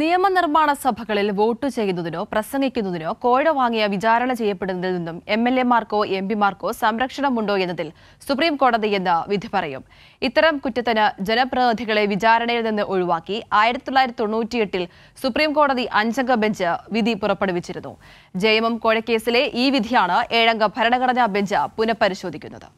നിയമനിർമ്മാണ സഭകളിൽ വോട്ട് ചെയ്യുന്നതിനോ പ്രസംഗിക്കുന്നതിനോ കോഴ വാങ്ങിയ വിചാരണ ചെയ്യപ്പെടുന്നതിൽ നിന്നും എം എൽ എമാർക്കോ എം പിമാർക്കോ സംരക്ഷണമുണ്ടോ എന്നതിൽ സുപ്രീം കോടതി എന്ന് വിധി പറയും ഇത്തരം കുറ്റത്തിന് ജനപ്രതിനിധികളെ വിചാരണയിൽ നിന്ന് ഒഴിവാക്കി ആയിരത്തി തൊള്ളായിരത്തി തൊണ്ണൂറ്റിയെട്ടിൽ സുപ്രീം കോടതി അഞ്ചംഗ ബെഞ്ച് വിധി പുറപ്പെടുവിച്ചിരുന്നു ജയമം കോഴക്കേസിലെ ഈ വിധിയാണ് ഏഴംഗ ഭരണഘടനാ ബെഞ്ച് പുനഃപരിശോധിക്കുന്നത്